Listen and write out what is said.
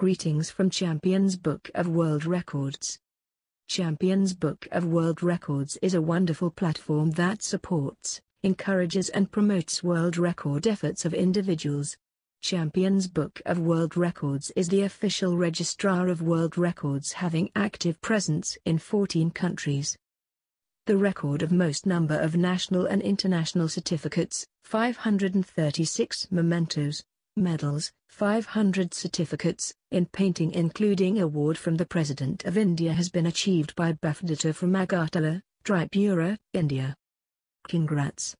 Greetings from Champions Book of World Records. Champions Book of World Records is a wonderful platform that supports, encourages and promotes world record efforts of individuals. Champions Book of World Records is the official registrar of world records having active presence in 14 countries. The record of most number of national and international certificates, 536 mementos, medals, 500 certificates, in painting including award from the President of India has been achieved by Bafdata from Agartala, Tripura, India. Congrats.